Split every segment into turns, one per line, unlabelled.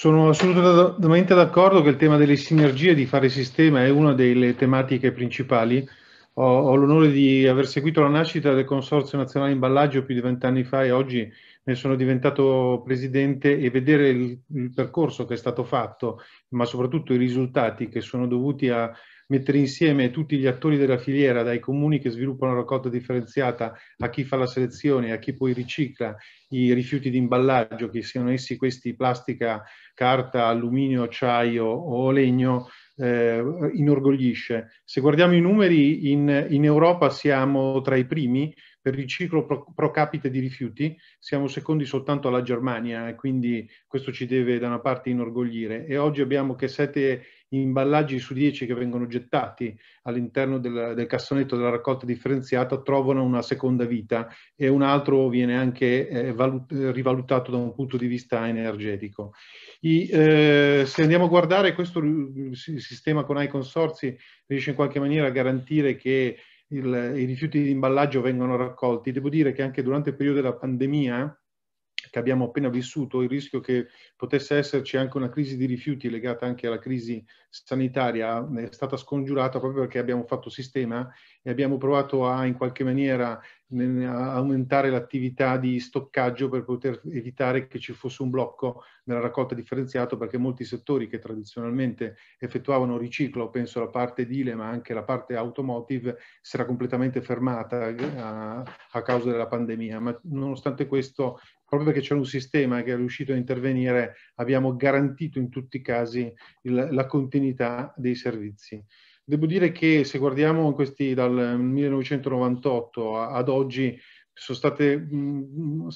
Sono assolutamente d'accordo che il tema delle sinergie di fare sistema è una delle tematiche principali. Ho, ho l'onore di aver seguito la nascita del Consorzio Nazionale Imballaggio più di vent'anni fa e oggi ne sono diventato presidente e vedere il, il percorso che è stato fatto, ma soprattutto i risultati che sono dovuti a mettere insieme tutti gli attori della filiera, dai comuni che sviluppano la raccolta differenziata a chi fa la selezione, a chi poi ricicla i rifiuti di imballaggio, che siano essi questi plastica, carta, alluminio, acciaio o legno, eh, inorgoglisce. Se guardiamo i numeri, in, in Europa siamo tra i primi per riciclo pro, pro capite di rifiuti siamo secondi soltanto alla Germania e quindi questo ci deve da una parte inorgogliere e oggi abbiamo che sette imballaggi su dieci che vengono gettati all'interno del, del cassonetto della raccolta differenziata trovano una seconda vita e un altro viene anche eh, valut- rivalutato da un punto di vista energetico. I, eh, se andiamo a guardare questo sistema con i consorzi riesce in qualche maniera a garantire che il, i rifiuti di imballaggio vengono raccolti. Devo dire che anche durante il periodo della pandemia che abbiamo appena vissuto, il rischio che potesse esserci anche una crisi di rifiuti legata anche alla crisi sanitaria è stata scongiurata proprio perché abbiamo fatto sistema e abbiamo provato a in qualche maniera aumentare l'attività di stoccaggio per poter evitare che ci fosse un blocco nella raccolta differenziata perché molti settori che tradizionalmente effettuavano riciclo, penso alla parte edile ma anche la parte automotive, si era completamente fermata eh, a, a causa della pandemia. Ma nonostante questo, proprio perché c'era un sistema che è riuscito a intervenire, abbiamo garantito in tutti i casi il, la continuità dei servizi. Devo dire che se guardiamo questi dal 1998 mm, ad oggi sono state mm, mm,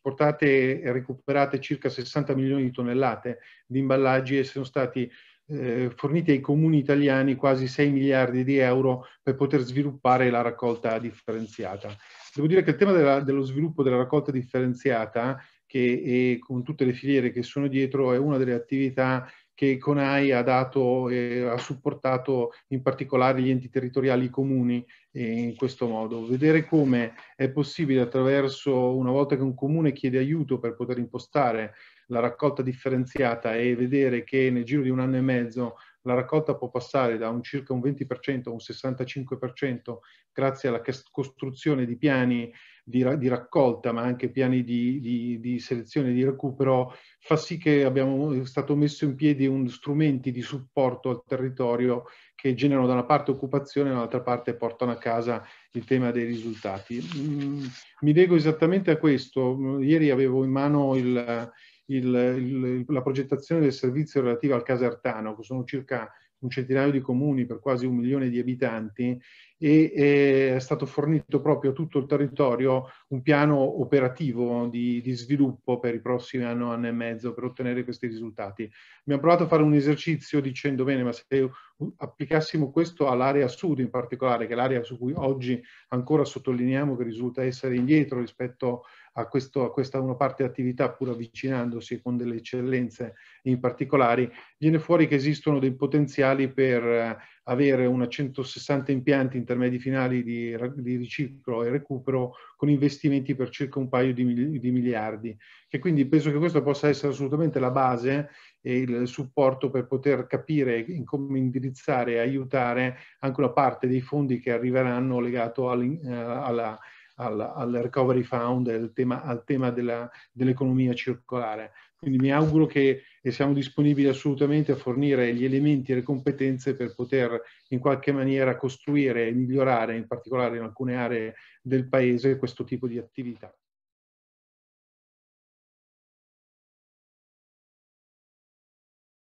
portate e recuperate circa 60 milioni di tonnellate di imballaggi e sono stati eh, forniti ai comuni italiani quasi 6 miliardi di euro per poter sviluppare la raccolta differenziata. Devo dire che il tema della, dello sviluppo della raccolta differenziata che, con tutte le filiere che sono dietro è una delle attività che Conai ha dato e ha supportato in particolare gli enti territoriali comuni eh, in questo modo. Vedere come è possibile attraverso, una volta che un comune chiede aiuto per poter impostare la raccolta differenziata e vedere che nel giro di un anno e mezzo la raccolta può passare da un circa un 20% a un 65% grazie alla costruzione di piani di, ra- di raccolta, ma anche piani di, di, di selezione e di recupero, fa sì che abbiamo stato messo in piedi un, strumenti di supporto al territorio che generano da una parte occupazione e dall'altra parte portano a casa il tema dei risultati. Mm, mi leggo esattamente a questo. Mm, ieri avevo in mano il il, il, la progettazione del servizio relativo al Casertano, che sono circa un centinaio di comuni per quasi un milione di abitanti e è stato fornito proprio a tutto il territorio un piano operativo di, di sviluppo per i prossimi anno, anno e mezzo per ottenere questi risultati. Abbiamo provato a fare un esercizio dicendo bene, ma se applicassimo questo all'area sud in particolare, che è l'area su cui oggi ancora sottolineiamo che risulta essere indietro rispetto a a, questo, a questa una parte attività pur avvicinandosi con delle eccellenze in particolari, viene fuori che esistono dei potenziali per eh, avere una 160 impianti intermedi finali di, di riciclo e recupero con investimenti per circa un paio di, di miliardi. E quindi penso che questo possa essere assolutamente la base e il supporto per poter capire in come indirizzare e aiutare anche una parte dei fondi che arriveranno legato all eh, alla al, al Recovery Fund, al tema, al tema della, dell'economia circolare. Quindi mi auguro che siamo disponibili assolutamente a fornire gli elementi e le competenze per poter in qualche maniera costruire e migliorare, in particolare in alcune aree del Paese, questo tipo di attività.